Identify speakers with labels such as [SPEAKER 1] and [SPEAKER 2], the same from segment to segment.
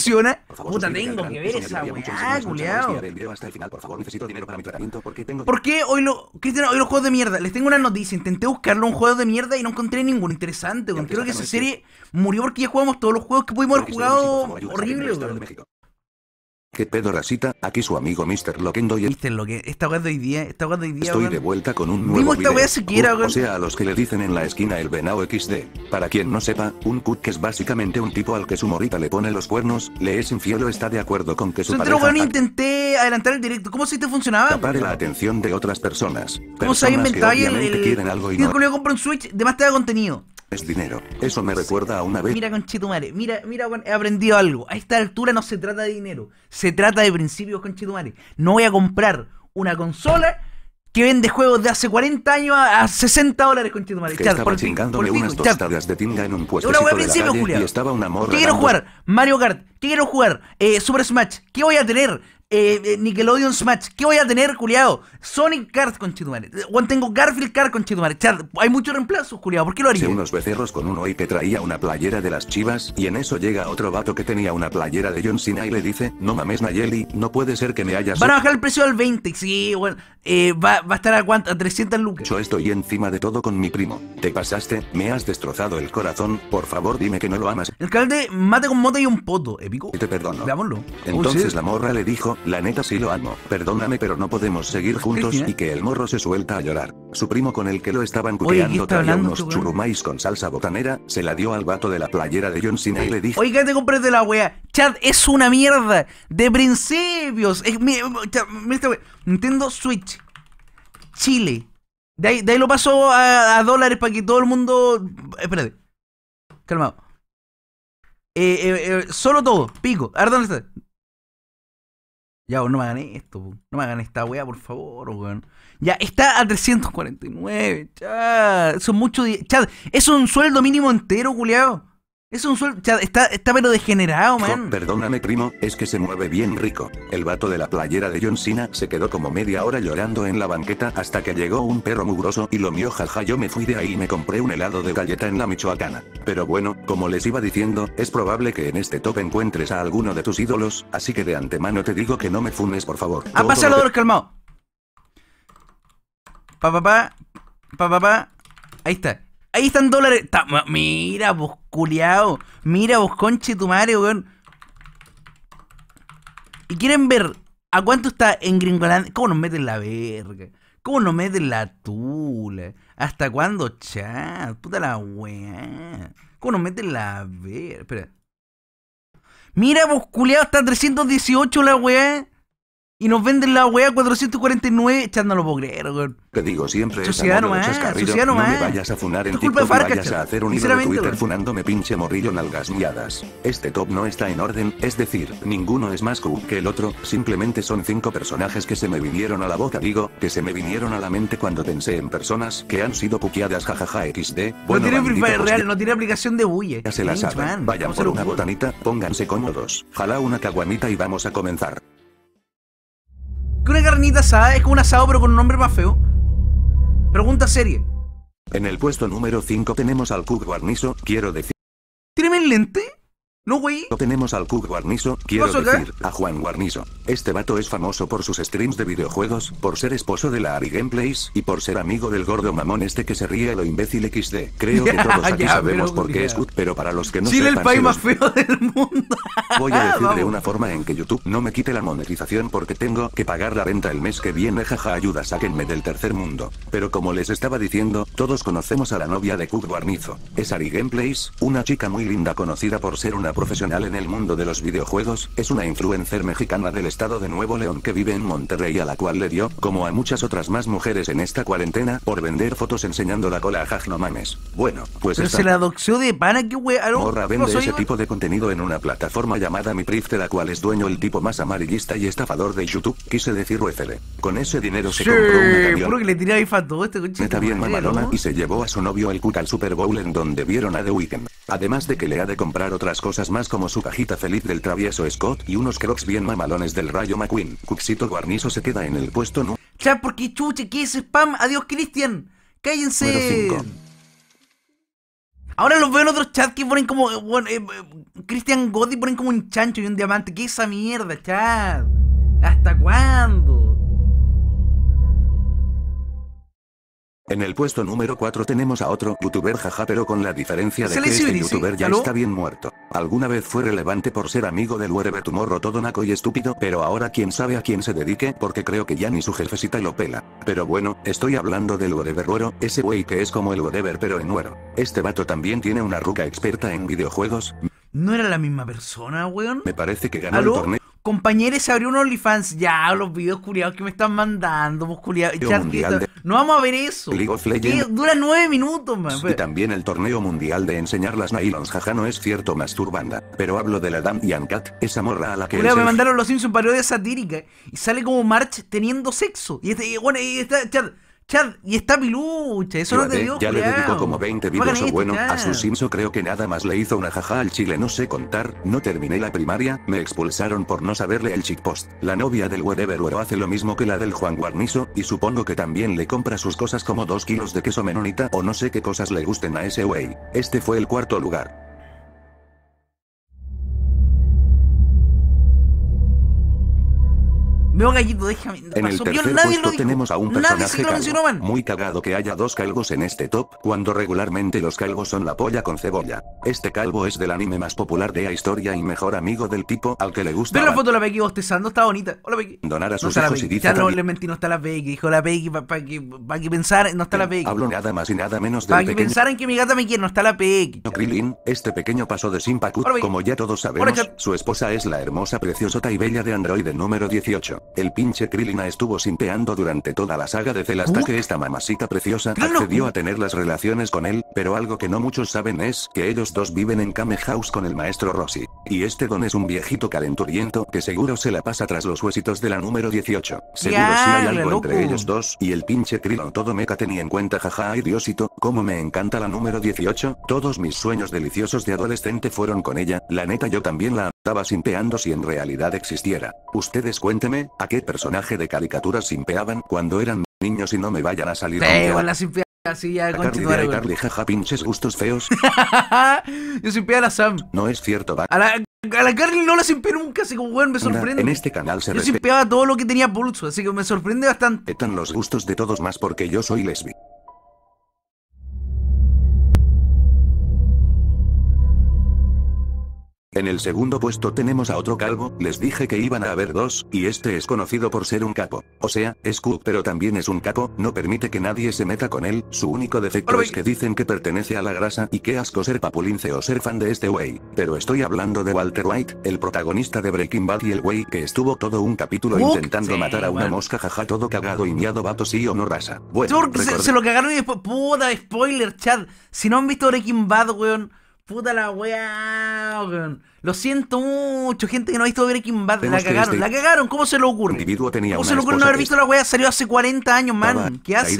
[SPEAKER 1] Por necesito dinero para mi tratamiento porque tengo... ¿Por qué hoy lo... Cristian, hoy los juegos de mierda? Les tengo una noticia. Intenté buscarlo un juego de mierda y no encontré ninguno interesante, Creo que esa serie murió porque ya jugamos todos los juegos que pudimos haber jugado horrible,
[SPEAKER 2] ¿Qué pedo racita? Aquí su amigo Mr. Loquendo y el... Mr.
[SPEAKER 1] Loquendo, está de hoy día, esta de hoy día, Estoy de
[SPEAKER 2] vuelta con un nuevo video. esta siquiera, uh, O sea, a los que le dicen en la esquina el venao XD. Para quien no sepa, un cut que es básicamente un tipo al que su morita le pone los cuernos, le es infiel o está de acuerdo con que su Entonces, pareja... Weón,
[SPEAKER 1] intenté adelantar el directo, ¿cómo si te funcionaba?
[SPEAKER 2] Tapare la atención de otras personas. ¿Cómo se ha inventado el... quieren algo y no... yo
[SPEAKER 1] compro un Switch de más te da contenido
[SPEAKER 2] es dinero. Eso me recuerda a una vez. Mira,
[SPEAKER 1] conchetumare. Mira, mira, he aprendido algo. A esta altura no se trata de dinero. Se trata de principios, conchetumare. No voy a comprar una consola que vende juegos de hace 40 años a, 60 dólares, con Que estaba por, unas
[SPEAKER 2] de tinga en un puesto de la y estaba una ¿Qué quiero jugar?
[SPEAKER 1] Mario Kart. ¿Qué quiero jugar? Eh, Super Smash. ¿Qué voy a tener? eh, Nickelodeon Smash. ¿Qué voy a tener, culiado? Sonic Card con Chitumare. tengo Garfield Card con Chitumare. Chad, hay muchos reemplazos,
[SPEAKER 2] culiado. ¿Por qué lo haría? Se unos becerros con uno y que traía una playera de las chivas, y en eso llega otro vato que tenía una playera de John Cena y le dice: No mames, Nayeli, no puede ser que me hayas. Van a bajar
[SPEAKER 1] el precio al 20,
[SPEAKER 2] sí, bueno. Eh, va, va, a estar a, 300 lucas. Yo estoy encima de todo con mi primo. Te pasaste, me has destrozado el corazón. Por favor, dime que no lo amas.
[SPEAKER 1] El alcalde mate con mote y un poto, épico.
[SPEAKER 2] Te perdono. Veámoslo. Entonces oh, la morra le dijo: la neta sí lo amo, perdóname pero no podemos seguir pues, juntos y que el morro se suelta a llorar. Su primo con el que lo estaban cuqueando traía unos churrumais con salsa botanera, se la dio al vato de la playera de John Cena y le dijo Oiga,
[SPEAKER 1] te compré de la wea, Chad es una mierda, de principios, es, Nintendo Switch, Chile, de ahí, lo pasó a, dólares para que todo el mundo... Eh, espérate, calmado. Eh, eh, solo todo, pico. A ver, ¿dónde está? Ya, no me hagan esto, no me hagan esta weá, por favor, weón. Ya, está a 349, chat. Eso es mucho. Chat, es un sueldo mínimo entero, culiado. Es un sueldo. Está, está pero degenerado, man.
[SPEAKER 2] perdóname, primo, es que se mueve bien rico. El vato de la playera de John Cena se quedó como media hora llorando en la banqueta hasta que llegó un perro mugroso y lo mío, jaja. Yo me fui de ahí y me compré un helado de galleta en la Michoacana. Pero bueno, como les iba diciendo, es probable que en este top encuentres a alguno de tus ídolos, así que de antemano te digo que no me funes, por favor. ¡Ah, pásalo, que...
[SPEAKER 1] calmado! Pa, pa, pa, pa, pa, pa. Ahí está. Ahí están dólares. mira, vos culiao. Mira, vos conche tu madre, weón. Y quieren ver a cuánto está en ¿Cómo nos meten la verga? ¿Cómo nos meten la tula? ¿Hasta cuándo, chat? Puta la weá. ¿Cómo nos meten la verga? Espera. Mira, vos culiao, está 318 la weá. Y nos venden la wea 449 echándolo pobrero, weón.
[SPEAKER 2] Te digo siempre Sociedad nomás, nomás. No me ¿eh? vayas a funar en TikTok, vayas a hacer un hilo ¿eh? funándome pinche morrillo nalgas miadas. Este top no está en orden, es decir, ninguno es más cool que el otro, simplemente son cinco personajes que se me vinieron a la boca, digo, que se me vinieron a la mente cuando pensé en personas que han sido puqueadas jajaja xd. no tiene fire real, no
[SPEAKER 1] tiene aplicación de bulle. Ya se la saben, vayan por una
[SPEAKER 2] botanita, pónganse cómodos, jala una caguanita y vamos a comenzar
[SPEAKER 1] que una carnita asada es como un asado pero con un nombre más feo. Pregunta serie.
[SPEAKER 2] En el puesto número 5 tenemos al cubo Guarnizo, quiero decir...
[SPEAKER 1] ¿Tiene el lente? No, güey.
[SPEAKER 2] Tenemos al Cook Guarnizo, quiero decir, a Juan Guarnizo. Este vato es famoso por sus streams de videojuegos, por ser esposo de la Ari Gameplays y por ser amigo del gordo mamón este que se ríe lo imbécil XD. Creo que todos aquí sabemos por qué es Cook pero para los que no sí. el pay más feo del mundo. Voy a decir de una forma en que YouTube no me quite la monetización porque tengo que pagar la renta el mes que viene, jaja, ayuda, sáquenme del tercer mundo. Pero como les estaba diciendo, todos conocemos a la novia de Cook Warnizo. Es Ari Gameplays, una chica muy linda conocida por ser una profesional en el mundo de los videojuegos, es una influencer mexicana del estado de Nuevo León que vive en Monterrey a la cual le dio, como a muchas otras más mujeres en esta cuarentena, por vender fotos enseñando la cola a Jaj, no mames. Bueno, pues es se
[SPEAKER 1] la doxió de pana, que wey, Morra vende ese
[SPEAKER 2] tipo de contenido en una plataforma llamada Mi MiPrif de la cual es dueño el tipo más amarillista y estafador de YouTube, quise decir UFL. Con ese dinero se compró un
[SPEAKER 1] camión. Este bien mamalona y
[SPEAKER 2] se llevó a su novio el Cuca al Super Bowl en donde vieron a The Weeknd. Además de que le ha de comprar otras cosas más como su cajita feliz del travieso Scott y unos crocs bien mamalones del rayo McQueen. Cuxito Guarnizo se queda en el puesto no.
[SPEAKER 1] Ya, porque chuche, que es spam. Adiós, Cristian. Cállense. Ahora los veo en otros chats que ponen como. Eh, bueno, eh, eh, Cristian ponen como un chancho y un diamante. ¿Qué es esa mierda, chat? ¿Hasta cuándo?
[SPEAKER 2] En el puesto número 4 tenemos a otro youtuber jaja pero con la diferencia de que este youtuber ya está bien muerto. Alguna vez fue relevante por ser amigo del tu morro todo naco y estúpido pero ahora quién sabe a quién se dedique porque creo que ya ni su jefecita lo pela. Pero bueno, estoy hablando del Wherever ese wey que es como el Wherever pero en Nuero. Este vato también tiene una ruca experta en videojuegos.
[SPEAKER 1] ¿No era la misma persona, weón?
[SPEAKER 2] Me parece que ganó el torneo
[SPEAKER 1] compañeros abrió un OnlyFans. Ya, los videos culiados que me están mandando, pues No vamos a ver eso. Dura nueve minutos, man. Y pues.
[SPEAKER 2] también el torneo mundial de enseñar las nylons. Jaja, no es cierto, masturbanda. Pero hablo de la Dam Cat, esa morra a la que. Culeado, me mandaron
[SPEAKER 1] los Simpsons parodia satírica. Y sale como March teniendo sexo. Y este, bueno, y está, y está lucha eso no Ya le dedicó
[SPEAKER 2] como 20 videos o bueno, a su Simso creo que nada más le hizo una jaja al chile no sé contar, no terminé la primaria, me expulsaron por no saberle el chick post. La novia del whatever hace lo mismo que la del Juan Guarnizo, y supongo que también le compra sus cosas como 2 kilos de queso menonita o no sé qué cosas le gusten a ese wey. Este fue el cuarto lugar.
[SPEAKER 1] gallito, déjame. En el tercer puesto tenemos
[SPEAKER 2] a un personaje calvo. Muy cagado que haya dos calvos en este top, cuando regularmente los calvos son la polla con cebolla. Este calvo es del anime más popular de la historia y mejor amigo del tipo al que le gusta. Ve la
[SPEAKER 1] foto de la Becky bostezando, está bonita. Hola Becky. Donar
[SPEAKER 2] a sus no hijos y dice. Ya no le
[SPEAKER 1] no está la Becky. Dijo la Becky para pa que, pa que pensar, no está la Becky. Eh,
[SPEAKER 2] hablo nada más y nada menos de Para que en
[SPEAKER 1] que mi gata me quiere, no está la Peggy.
[SPEAKER 2] Krillin, este pequeño paso de Simpacu, como ya todos sabemos, su esposa es la hermosa, preciosota y bella de androide número 18. El pinche Krilina estuvo simpeando durante toda la saga de Cel hasta que esta mamacita preciosa accedió a tener las relaciones con él, pero algo que no muchos saben es que ellos dos viven en Kame House con el maestro Rossi. Y este don es un viejito calenturiento que seguro se la pasa tras los huesitos de la número 18. Seguro si hay algo entre ellos dos y el pinche Krilon todo meca tenía en cuenta jaja ay diosito, como me encanta la número 18, todos mis sueños deliciosos de adolescente fueron con ella, la neta yo también la estaba simpeando si en realidad existiera. Ustedes cuénteme, ¿A qué personaje de caricaturas simpeaban cuando eran niños y no me vayan a salir? a la
[SPEAKER 1] simpea, ah, y ya, a Carly, a Carly,
[SPEAKER 2] jaja, pinches gustos feos.
[SPEAKER 1] Yo simpeé a la Sam.
[SPEAKER 2] No es cierto, va. A la,
[SPEAKER 1] Carly no la simpeé nunca, así que bueno, me sorprende. en este
[SPEAKER 2] canal se Yo simpeaba
[SPEAKER 1] todo lo que tenía pulso, así que me sorprende
[SPEAKER 2] bastante. Están los gustos de todos más porque yo soy lesbi. En el segundo puesto tenemos a otro calvo, les dije que iban a haber dos, y este es conocido por ser un capo. O sea, es cool pero también es un capo, no permite que nadie se meta con él, su único defecto es que dicen que pertenece a la grasa y que asco ser papulince o ser fan de este wey. Pero estoy hablando de Walter White, el protagonista de Breaking Bad y el wey que estuvo todo un capítulo intentando matar a una mosca jaja todo cagado y miado vato sí o no rasa. Bueno, se,
[SPEAKER 1] lo cagaron y Puta, spoiler, Chad. Si no han visto Breaking Bad, weón... Puta la lo siento mucho, gente que no ha visto Breaking Bad. la cagaron, este la cagaron. ¿Cómo se le ocurre?
[SPEAKER 2] ¿Cómo se le ocurre no haber visto
[SPEAKER 1] la wea? Salió hace 40 años, man. ¿Qué hace?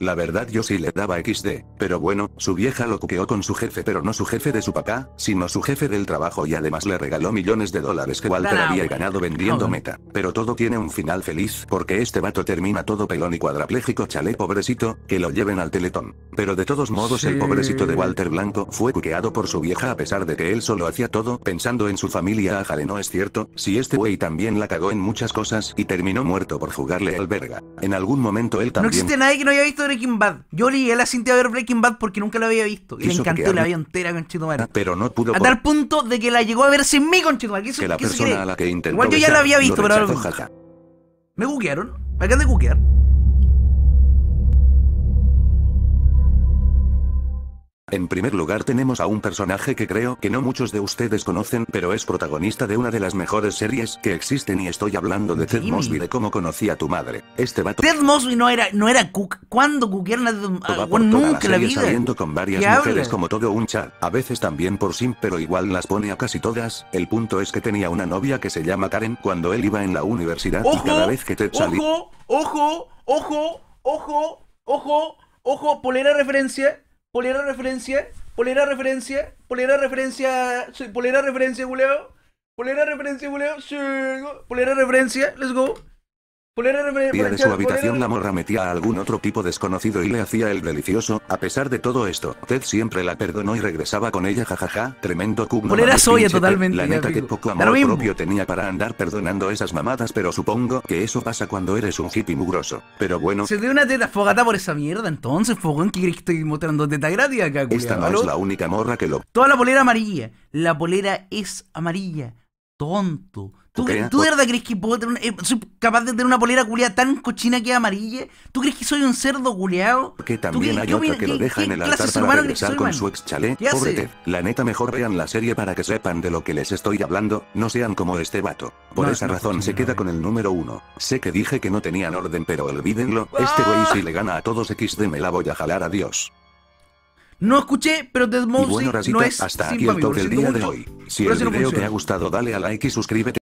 [SPEAKER 2] La verdad, yo sí le daba XD. Pero bueno, su vieja lo cuqueó con su jefe, pero no su jefe de su papá, sino su jefe del trabajo y además le regaló millones de dólares que Walter había ganado vendiendo meta. Pero todo tiene un final feliz porque este vato termina todo pelón y cuadraplégico chale pobrecito, que lo lleven al teletón. Pero de todos modos, el pobrecito de Walter Blanco fue cuqueado por su vieja a pesar de que él solo hacía todo pensando en su familia ah, Jalen, no es cierto, si este güey también la cagó en muchas cosas y terminó muerto por jugarle al verga. En algún momento él también... No existe
[SPEAKER 1] nadie que no haya visto Breaking Bad. Yo a la Cintia a ver Breaking Bad porque nunca la había visto. Y le encantó la vida entera con Chitumare.
[SPEAKER 2] Pero no pudo... A tal
[SPEAKER 1] punto de que la llegó a ver sin mí con Chitumare. Que la persona a la que intentó Igual yo ya la había visto, pero ahora... Me googlearon. Me acaban de
[SPEAKER 2] En primer lugar tenemos a un personaje que creo que no muchos de ustedes conocen pero es protagonista de una de las mejores series que existen y estoy hablando de Ted Mosby de cómo conocí a tu madre. Este vato...
[SPEAKER 1] Ted Mosby no era, no era Cook. ¿Cuándo Cook era una... nunca la, saliendo
[SPEAKER 2] con varias mujeres como todo un chat. A veces también por sim pero igual las pone a casi todas. El punto es que tenía una novia que se llama Karen cuando él iba en la universidad ojo, y cada vez que Ted Ojo,
[SPEAKER 1] ojo, ojo, ojo, ojo, polera referencia. Polera referencia, polera referencia, polera referencia, polera referencia, buleo. Polera referencia, Sí, Polera referencia, let's go. Día de su habitación
[SPEAKER 2] la morra metía a algún otro tipo desconocido y le hacía el delicioso, a pesar de todo esto, Ted siempre la perdonó y regresaba con ella jajaja, tremendo cubno. Polera soya totalmente. La neta que poco amor propio tenía para andar perdonando esas mamadas pero supongo que eso pasa cuando eres un hippie mugroso. Pero bueno. Se
[SPEAKER 1] dio una teta fogata por esa mierda entonces, fogón, que que estoy mostrando teta gratis acá, Esta no es la
[SPEAKER 2] única morra que lo...
[SPEAKER 1] Toda la polera amarilla, la polera es amarilla, tonto. ¿Tú, de verdad crees que puedo tener eh, soy capaz de tener una polera culiada tan cochina que amarille? amarilla? ¿Tú crees que soy un cerdo culiado? Porque también hay otra que lo deja en el altar para regresar con su
[SPEAKER 2] ex chale. Pobre Ted. La neta mejor vean la serie para que sepan de lo que les estoy hablando, no sean como este vato. Por esa razón se queda con el número uno. Sé que dije que no tenían orden pero olvídenlo, este güey si le gana a todos XD me la voy a jalar, Dios.
[SPEAKER 1] No escuché, pero te bueno, no es hasta aquí el top del día de hoy. Si el video te ha
[SPEAKER 2] gustado dale a like y suscríbete.